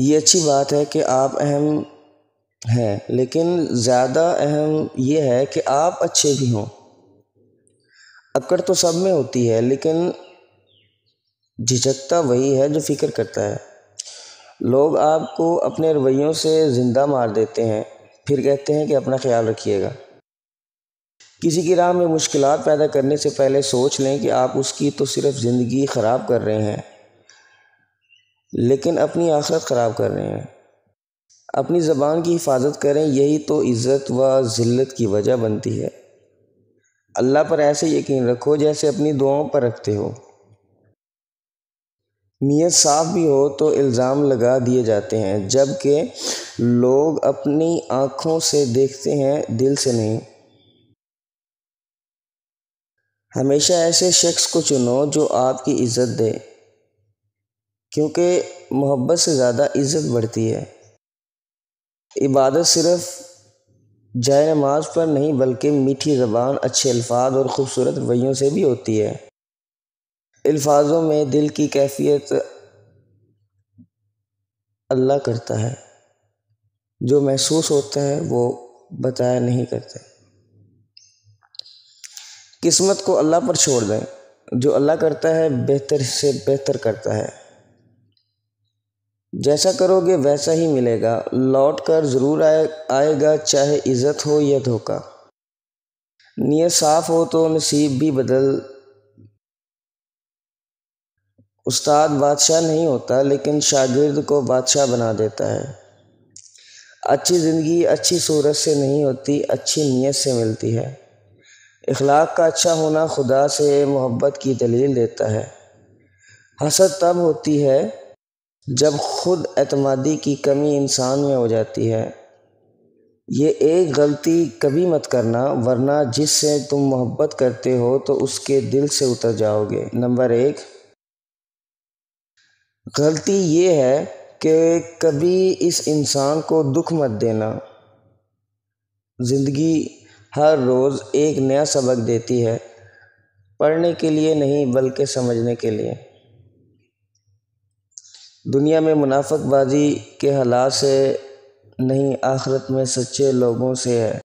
ये अच्छी बात है कि आप अहम हैं लेकिन ज़्यादा अहम ये है कि आप अच्छे भी हों अकड़ तो सब में होती है लेकिन झिझकता वही है जो फिक्र करता है लोग आपको अपने रवैयों से ज़िंदा मार देते हैं फिर कहते हैं कि अपना ख्याल रखिएगा किसी की राह में मुश्किल पैदा करने से पहले सोच लें कि आप उसकी तो सिर्फ ज़िंदगी ख़राब कर रहे हैं लेकिन अपनी आखरत ख़राब कर रहे हैं अपनी ज़बान की हिफाजत करें यही तो इज़्ज़त व ज़िल्लत की वजह बनती है अल्लाह पर ऐसे यकीन रखो जैसे अपनी दुआओं पर रखते हो नीयत साफ भी हो तो इल्ज़ाम लगा दिए जाते हैं जबकि लोग अपनी आँखों से देखते हैं दिल से नहीं हमेशा ऐसे शख्स को चुनो जो आपकी इज़्ज़त दे क्योंकि मोहब्बत से ज़्यादा इज़्ज़त बढ़ती है इबादत सिर्फ जाय नमाज पर नहीं बल्कि मीठी ज़बान अच्छे अल्फाज और ख़ूबसूरत रवैयों से भी होती है अल्फाजों में दिल की कैफियत अल्लाह करता है जो महसूस होता है वो बताया नहीं करते किस्मत को अल्लाह पर छोड़ दें जो अल्लाह करता है बेहतर से बेहतर करता है जैसा करोगे वैसा ही मिलेगा लौट कर ज़रूर आए आएगा चाहे इज़्ज़त हो या धोखा नीयत साफ़ हो तो नसीब भी बदल उस्ताद बादशाह नहीं होता लेकिन शागिर्द को बादशाह बना देता है अच्छी ज़िंदगी अच्छी सूरत से नहीं होती अच्छी नीयत से मिलती है इखलाक का अच्छा होना खुदा से मोहब्बत की दलील देता है हसद तब होती है जब खुद अतमादी की कमी इंसान में हो जाती है ये एक गलती कभी मत करना वरना जिससे तुम मोहब्बत करते हो तो उसके दिल से उतर जाओगे नंबर एक गलती ये है कि कभी इस इंसान को दुख मत देना ज़िंदगी हर रोज़ एक नया सबक देती है पढ़ने के लिए नहीं बल्कि समझने के लिए दुनिया में मुनाफतबाजी के हालात से नहीं आख़िरत में सच्चे लोगों से है